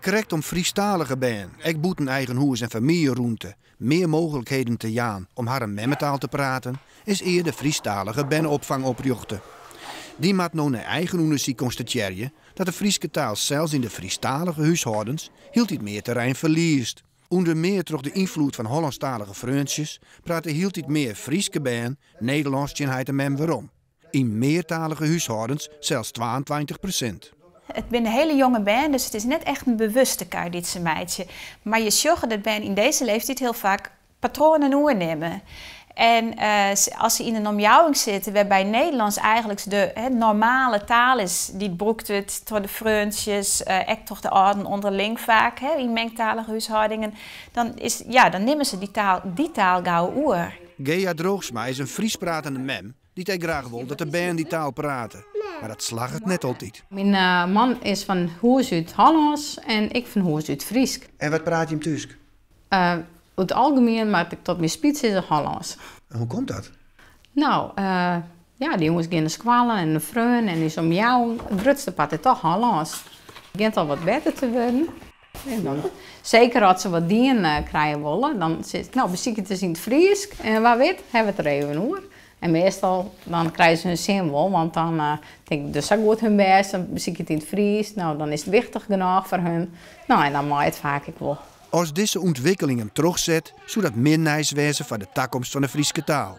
Correct om Friestalige ben. Ik boet een eigen hoers en familieroente. Meer mogelijkheden te jaan om haar een memmetaal te praten, is de Friestalige benopvang oprichten. Die maat nou een eigen constateren dat de friese taal zelfs in de Friestalige huishoudens hield dit meer terrein verliest. Onder meer door de invloed van Hollandstalige vreuntjes praten hield dit meer friese ben, Nederlands en hij waarom. In meertalige huishoudens zelfs 22 het ben een hele jonge band, dus het is net echt een bewuste kaarditse meidje. Maar je zorgt dat ben in deze leeftijd heel vaak patronen nemen. En eh, als ze in een omjouwing zitten, waarbij Nederlands eigenlijk de normale taal is, die broekt het door de fruntjes, uh, eh, echt toch de orden onderling vaak, he, in mengtalige huishoudingen, dan, is, ja, dan nemen ze die taal, die taal gauw oer. Gea Droogsma is een Fries pratende mem die hij graag wil dat de band die taal praten. Maar dat slag het net altijd. Mijn eh, man is van Hoers uit Hollands en ik van Hoers Friesk. En wat praat je hem Tusk? Eh, het algemeen, maar tot mijn spits is het Hollands. En hoe komt dat? Nou, eh, ja, die jongens gaan squalen squallen en de freun en is om jou. Het grootste pad is toch Hollands. Het begint al wat beter te worden. Dan, zeker als ze wat dieren krijgen willen, dan zit nou, beziek het is in het Friesk. En waar weet, hebben we het er even hoor. En meestal dan krijgen ze een symbool, want dan eh, denk ik, dus dat wordt hun best, dan zie ik het in het Fries, nou dan is het wichtig genoeg voor hun. Nou en dan maakt het vaak ik wel. Als deze ontwikkeling hem terugzet, dat meer nice wezen van de toekomst van de Friese taal.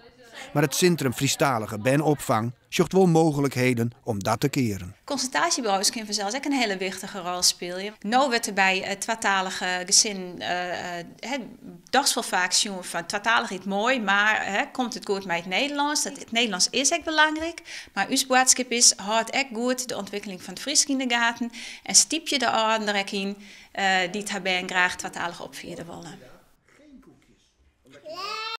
Maar het centrum Friestalige benopvang zocht wel mogelijkheden om dat te keren. Consultatiebureaus kunnen zelfs ook een hele wichtige rol spelen. Nu werd er bij het twaalftalige gezin uh, eh, eh, dags wel vaak zien van twaalftalig is mooi, maar komt het goed met het Nederlands? Dat, het Nederlands is echt belangrijk, maar uw is hard echt goed de ontwikkeling van het Fries in de gaten en stiep je de andere in uh, die het hebben graag op opvieren willen.